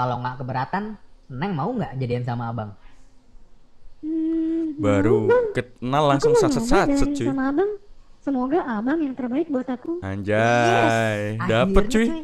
kalau nggak keberatan neng mau nggak jadian sama abang hmm, baru abang. Hmm, hmm. kenal langsung sat sat sat sama abang semoga abang yang terbaik buat aku anjay yes, dapet cuy, cuy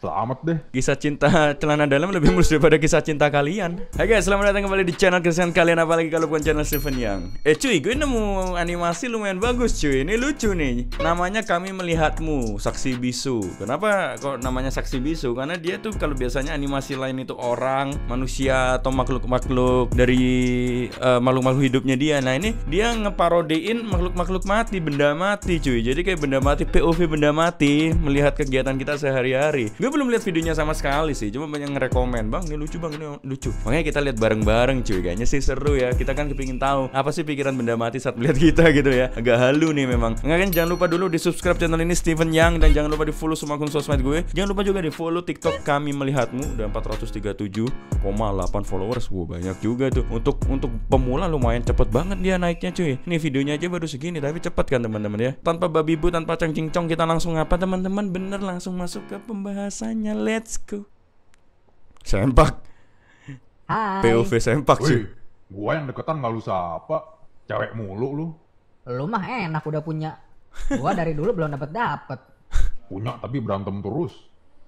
Selamat deh. Kisah cinta celana dalam lebih mulus daripada kisah cinta kalian. Hai guys, selamat datang kembali di channel keresahan kalian apalagi kalau bukan channel Steven Yang. Eh cuy, gue nemu animasi lumayan bagus cuy. Ini lucu nih. Namanya Kami Melihatmu, Saksi Bisu. Kenapa kok namanya Saksi Bisu? Karena dia tuh kalau biasanya animasi lain itu orang, manusia atau makhluk-makhluk dari makhluk eh, makhluk-makhluk hidupnya dia. Nah, ini dia ngeparodein makhluk-makhluk mati, benda mati cuy. Jadi kayak benda mati POV benda mati melihat kegiatan kita sehari-hari. Gue gue belum lihat videonya sama sekali sih cuma banyak ngerekomen bang ini lucu bang ini lucu makanya kita lihat bareng-bareng cuy kayaknya sih seru ya kita kan kepingin tahu apa sih pikiran benda mati saat melihat kita gitu ya agak halu nih memang nggak kan jangan lupa dulu di subscribe channel ini Steven Yang dan jangan lupa di follow semua akun sosmed gue jangan lupa juga di follow TikTok kami melihatmu udah 437,8 followers gue banyak juga tuh untuk untuk pemula lumayan cepet banget dia naiknya cuy ini videonya aja baru segini tapi cepet kan teman-teman ya tanpa babi bu tanpa cengcingcong kita langsung apa teman-teman bener langsung masuk ke pembahasan rasanya let's go sempak Hai. POV sempak sih gua yang deketan nggak lu siapa cewek mulu lu lu mah enak udah punya gua dari dulu belum dapet dapet punya tapi berantem terus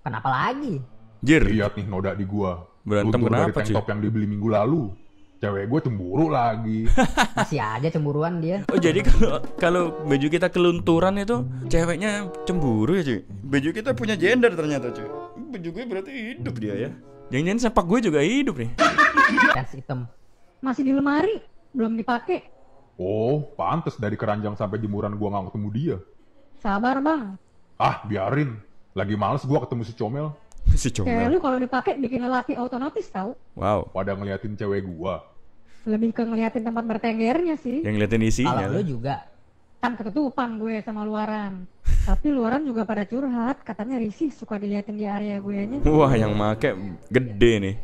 kenapa lagi Jir. lihat nih noda di gua berantem Luntur kenapa dari tank top yang dibeli minggu lalu cewek gue cemburu lagi masih aja cemburuan dia oh jadi kalau kalau baju kita kelunturan itu ceweknya cemburu ya cuy baju kita punya gender ternyata cuy baju gue berarti hidup dia ya jangan-jangan sepak gue juga hidup nih tas hitam masih di lemari belum dipakai oh pantas dari keranjang sampai jemuran gue nggak ketemu dia sabar bang ah biarin lagi males gue ketemu si comel si comel cewek lu kalau dipakai bikin lelaki otomatis tau wow pada ngeliatin cewek gue lebih ke ngeliatin tempat bertenggernya sih. Yang ngeliatin isinya. Kalau lu juga. Kan ketutupan gue sama luaran. Tapi luaran juga pada curhat, katanya risih suka diliatin di area gue nya. Wah, yang make gede nih.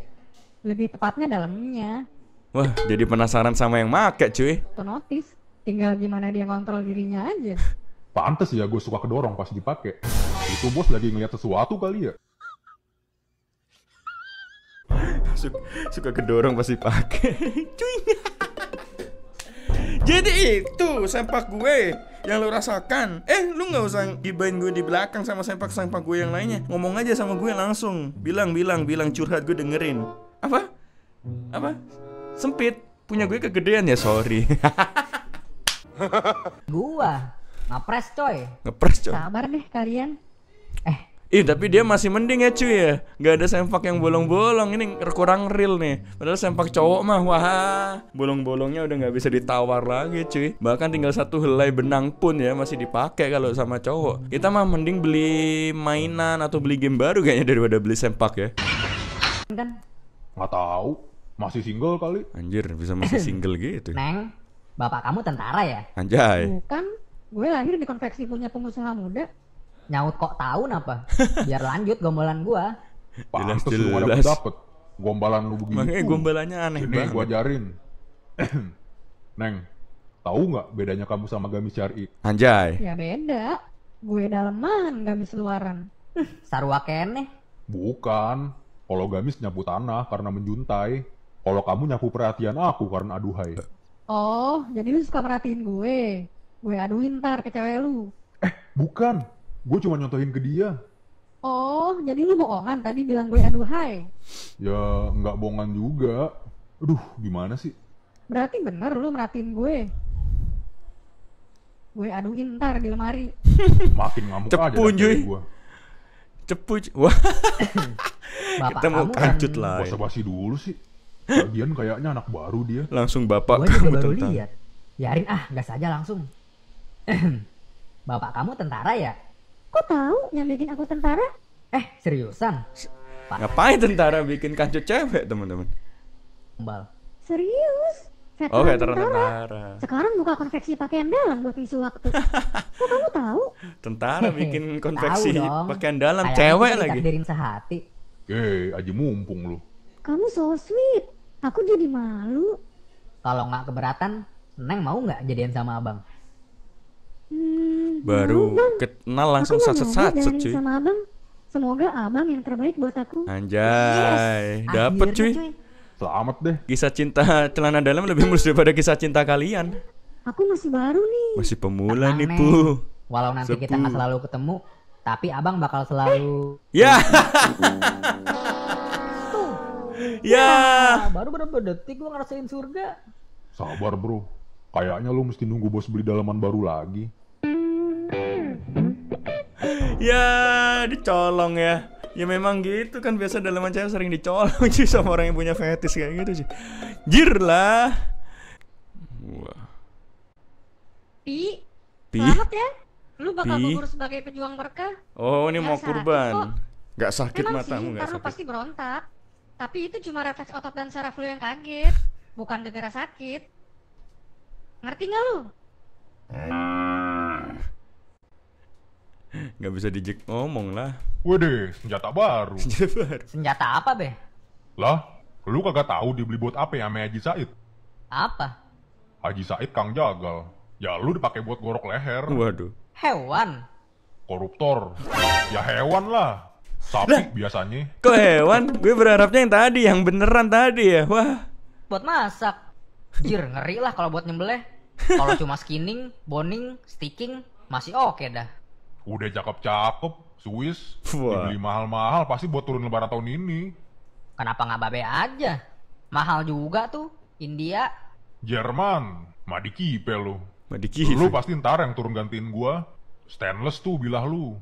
Lebih tepatnya dalamnya. Wah, jadi penasaran sama yang make cuy. Itu Tinggal gimana dia kontrol dirinya aja. Pantes ya gue suka kedorong pas dipakai. Itu bos lagi ngeliat sesuatu kali ya suka, suka kedorong pasti pakai cuy jadi itu sempak gue yang lo rasakan eh lu nggak usah gibain gue di belakang sama sempak sempak gue yang lainnya ngomong aja sama gue langsung bilang bilang bilang curhat gue dengerin apa apa sempit punya gue kegedean ya sorry gua ngapres coy ngapres coy sabar deh kalian Ih tapi dia masih mending ya cuy ya Gak ada sempak yang bolong-bolong Ini kurang real nih Padahal sempak cowok mah Wah Bolong-bolongnya udah gak bisa ditawar lagi cuy Bahkan tinggal satu helai benang pun ya Masih dipakai kalau sama cowok Kita mah mending beli mainan Atau beli game baru kayaknya Daripada beli sempak ya Dan Gak tau. Masih single kali Anjir bisa masih single gitu Neng Bapak kamu tentara ya? Anjay Bukan Gue lahir di konveksi punya pengusaha muda nyaut kok tahun apa biar lanjut gombalan gua jelas Pantes lu ada dapet gombalan lu begini makanya gombalannya aneh Sini banget gua ajarin neng tahu nggak bedanya kamu sama gamis syari anjay ya beda gue daleman gamis luaran Sarwa kene bukan kalau gamis nyapu tanah karena menjuntai kalau kamu nyapu perhatian aku karena aduhai oh jadi lu suka perhatiin gue gue aduin ntar ke cewek lu eh bukan Gue cuma nyontohin ke dia. Oh, jadi lu bohongan tadi bilang gue aduhai. Ya, nggak bohongan juga. Aduh, gimana sih? Berarti bener lu merhatiin gue. Gue aduin ntar di lemari. Makin ngamuk Cepu, aja cuy. gue. Cepu, wah. Kita mau kancut lah. Basa basi dulu sih. Bagian kayaknya anak baru dia. Langsung bapak gue kamu baru tentang. Liat. Biarin ah, gas aja langsung. bapak kamu tentara ya? Kok tahu yang bikin aku tentara? Eh, seriusan? Pak. Ngapain tentara bikin kancut cewek, teman-teman? Bal. Serius? Veteran oh, veteran tentara. tentara. Sekarang buka konveksi pakaian dalam buat isu waktu. Kok kamu tahu? Tentara bikin konveksi pakaian dalam Ayah cewek lagi. Takdirin sehati. Eh, aja mumpung lu. Kamu so sweet. Aku jadi malu. Kalau nggak keberatan, Neng mau nggak jadian sama abang? baru kenal langsung sat sat sat cuy sama abang semoga abang yang terbaik buat aku anjay yes. dapet cuy. selamat deh kisah cinta celana dalam lebih mulus daripada kisah cinta kalian aku masih baru nih masih pemula nih bu walau nanti kita nggak selalu ketemu tapi abang bakal selalu ya ya baru berapa detik gua ngerasain surga sabar bro kayaknya lo mesti nunggu bos beli dalaman baru lagi ya dicolong ya ya memang gitu kan biasa dalam cewek sering dicolong sih sama orang yang punya fetis kayak gitu sih jir lah wah pi pi Selamat ya lu bakal pi. sebagai pejuang berkah. oh ini gak mau kurban kok. Gak sakit memang matamu nggak? sakit pasti berontak tapi itu cuma refleks otot dan saraf lu yang kaget bukan gara-gara sakit ngerti nggak lu nggak bisa dijek ngomong lah. Waduh, senjata baru. Senjata baru. Senjata apa, Be? Lah, lu kagak tahu dibeli buat apa ya sama Haji Said? Apa? Haji Said Kang Jagal. Ya lu dipakai buat gorok leher. Waduh. Hewan. Koruptor. Ya hewan lah. Sapi lah, biasanya. Kok hewan? Gue berharapnya yang tadi, yang beneran tadi ya. Wah. Buat masak. Jir, ngeri lah kalau buat nyembelih. Kalau cuma skinning, boning, sticking, masih oke okay dah. Udah cakep-cakep, Swiss, Wah. dibeli mahal-mahal pasti buat turun lebaran tahun ini. Kenapa nggak babe aja? Mahal juga tuh, India. Jerman, Madiki lu. Madiki Lu pasti ntar yang turun gantiin gua. Stainless tuh bilah lu.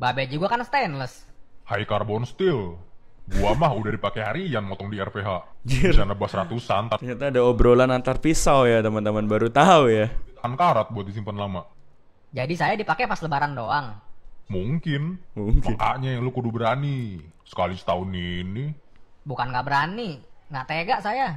Babe juga kan stainless. High carbon steel. Gua mah udah dipakai harian motong di RPH. Di sana ratusan. Ternyata ada obrolan antar pisau ya teman-teman baru tahu ya. Tahan karat buat disimpan lama. Jadi saya dipakai pas lebaran doang. Mungkin. Mungkin. Makanya lu kudu berani. Sekali setahun ini. Bukan nggak berani, nggak tega saya.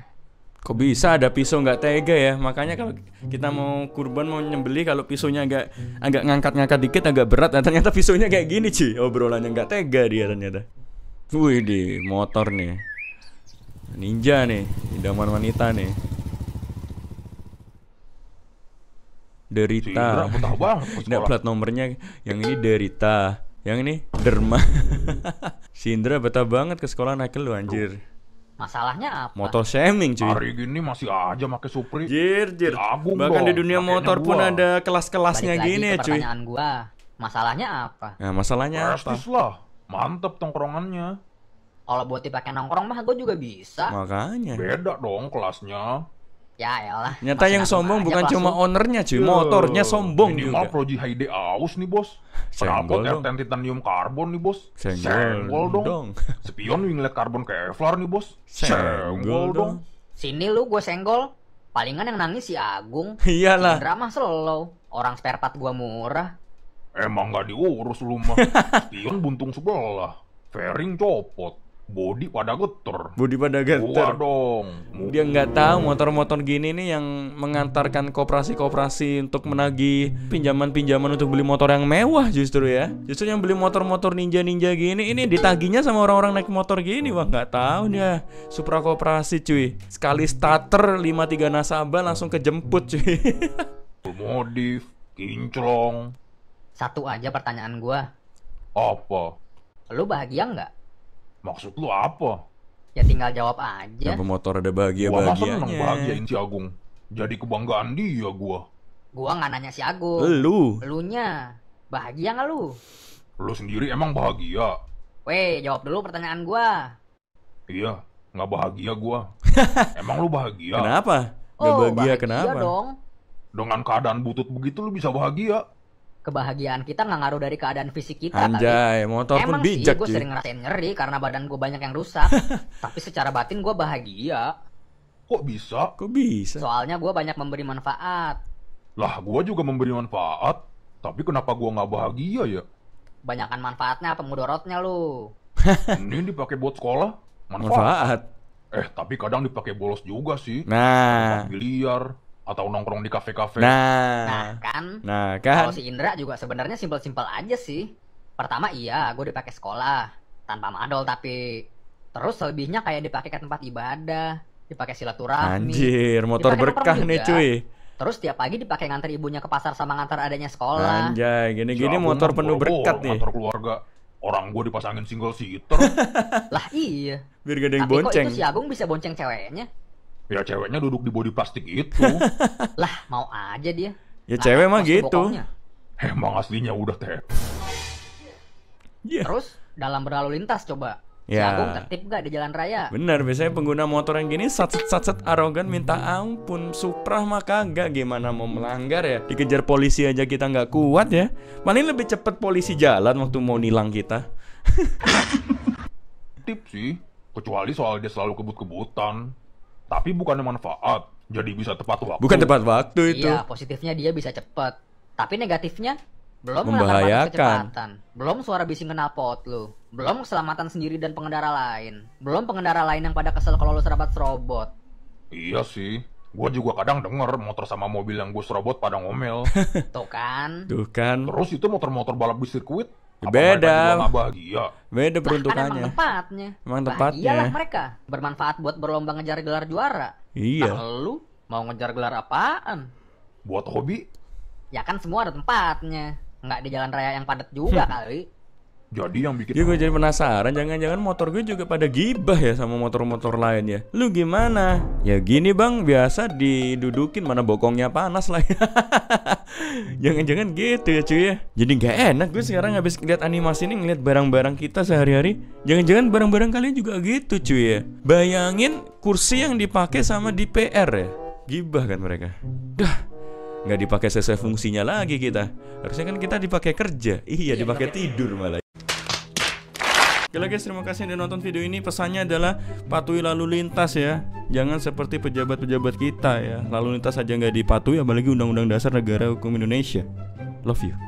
Kok bisa ada pisau nggak tega ya? Makanya kalau kita mau kurban mau nyembeli kalau pisaunya agak agak ngangkat-ngangkat dikit agak berat. Nah, ternyata pisaunya kayak gini sih. Obrolannya nggak tega dia ternyata. Wih di motor nih. Ninja nih, idaman wanita nih. Derita. Tidak plat nomornya yang ini Derita. Yang ini Derma. Sindra betah banget ke sekolah naik lu anjir. Masalahnya apa? Motor shaming cuy. Hari gini masih aja pakai Supri. Jir, jir. Agung Bahkan dong, di dunia motor gua. pun ada kelas-kelasnya gini ya cuy. Pertanyaan gua. Masalahnya apa? Nah, masalahnya Prestis apa? lah. Mantep tongkrongannya. Kalau buat dipakai nongkrong mah gue juga bisa. Makanya. Beda dong kelasnya. Ya elah. Ya Nyata yang sombong bukan cuma ownernya cuy, motornya iya. sombong juga. Ini Proji Hyde aus nih bos. Senggol dong. titanium karbon nih bos. Senggol, dong. dong. Spion winglet karbon Kevlar nih bos. Senggol, dong. Sini lu gue senggol. Palingan yang nangis si Agung. Iyalah. Drama selalu. Orang spare part gua murah. Emang gak diurus lu mah. Spion buntung sebelah. Fairing copot body pada geter. Body pada geter. Wah dong. Dia nggak tahu motor-motor gini nih yang mengantarkan koperasi-koperasi untuk menagih pinjaman-pinjaman untuk beli motor yang mewah justru ya. Justru yang beli motor-motor ninja-ninja gini ini ditagihnya sama orang-orang naik motor gini wah nggak tahu dia. Supra koperasi cuy. Sekali starter 53 nasabah langsung kejemput cuy. Modif, kinclong. Satu aja pertanyaan gua. Apa? Lu bahagia nggak? Maksud lu apa? Ya tinggal jawab aja. Yang pemotor ada bahagia bahagia. Gua seneng bahagiain si Agung. Jadi kebanggaan dia gua. Gua nggak nanya si Agung. Lu. Elunya. Bahagia nggak lu? Lu sendiri emang bahagia? Weh, jawab dulu pertanyaan gua. Iya, nggak bahagia gua. emang lu bahagia? Kenapa? Gak oh, bahagia, kenapa? dong. Dengan keadaan butut begitu lu bisa bahagia kebahagiaan kita nggak ngaruh dari keadaan fisik kita Anjay, kali. motor Emang pun bijak sih, gue sering ngerasain ngeri karena badan gue banyak yang rusak. tapi secara batin gue bahagia. Kok bisa? Kok bisa? Soalnya gue banyak memberi manfaat. Lah, gue juga memberi manfaat. Tapi kenapa gue nggak bahagia ya? Banyakan manfaatnya apa mudorotnya lu? Ini dipakai buat sekolah. Manfaat. manfaat. Eh, tapi kadang dipakai bolos juga sih. Nah. Biliar, atau nongkrong di kafe-kafe. Nah, nah kan. Nah kan. Kalau si Indra juga sebenarnya simpel-simpel aja sih. Pertama iya, gue dipakai sekolah tanpa madol tapi terus selebihnya kayak dipakai ke tempat ibadah, dipakai silaturahmi. Anjir, motor berkah nih cuy. Terus tiap pagi dipakai nganter ibunya ke pasar sama nganter adanya sekolah. Anjay, gini-gini ya, motor penuh berkat oh, nih. Motor keluarga. Orang gue dipasangin single seater. lah iya. Biar gak Tapi bonceng. Tapi kok itu si Agung bisa bonceng ceweknya? Ya ceweknya duduk di body plastik itu. lah, mau aja dia. Ya nah, cewek mah gitu. Bokongnya. Emang aslinya udah teh. Yeah. Terus dalam berlalu lintas coba Ya. Si tertib gak di jalan raya? Bener, biasanya pengguna motor yang gini sat sat, -sat arogan minta ampun Suprah maka kagak, gimana mau melanggar ya Dikejar polisi aja kita nggak kuat ya Paling lebih cepet polisi jalan waktu mau nilang kita Tip sih, kecuali soal dia selalu kebut-kebutan tapi bukan manfaat. Jadi bisa tepat waktu. Bukan tepat waktu itu. Iya, positifnya dia bisa cepat. Tapi negatifnya belum membahayakan. Belum suara bising pot lu. Belum keselamatan sendiri dan pengendara lain. Belum pengendara lain yang pada kesel kalau lu serabat serobot. Iya sih. Gue juga kadang denger motor sama mobil yang gue serobot pada ngomel. Tuh kan. Tuh kan. Terus itu motor-motor balap di sirkuit Beda. Bahagia. Iya. Beda kan peruntukannya. emang tempatnya. Emang tempatnya. Iyalah mereka bermanfaat buat berlomba ngejar gelar juara. Iya. Nah, lu mau ngejar gelar apaan? Buat hobi? Ya kan semua ada tempatnya. Nggak di jalan raya yang padat juga hmm. kali. Jadi yang bikin Ya gue jadi penasaran Jangan-jangan motor gue juga pada gibah ya Sama motor-motor lain ya Lu gimana? Ya gini bang Biasa didudukin Mana bokongnya panas lah ya. Jangan-jangan gitu ya cuy ya Jadi gak enak Gue sekarang habis ngeliat animasi ini Ngeliat barang-barang kita sehari-hari Jangan-jangan barang-barang kalian juga gitu cuy ya Bayangin kursi yang dipakai sama di PR ya Gibah kan mereka Dah nggak dipakai sesuai fungsinya lagi kita harusnya kan kita dipakai kerja iya dipakai tidur malah Oke lagi, terima kasih yang udah nonton video ini. Pesannya adalah patuhi lalu lintas ya. Jangan seperti pejabat-pejabat kita ya. Lalu lintas aja nggak dipatuhi apalagi Undang-Undang Dasar Negara Hukum Indonesia. Love you.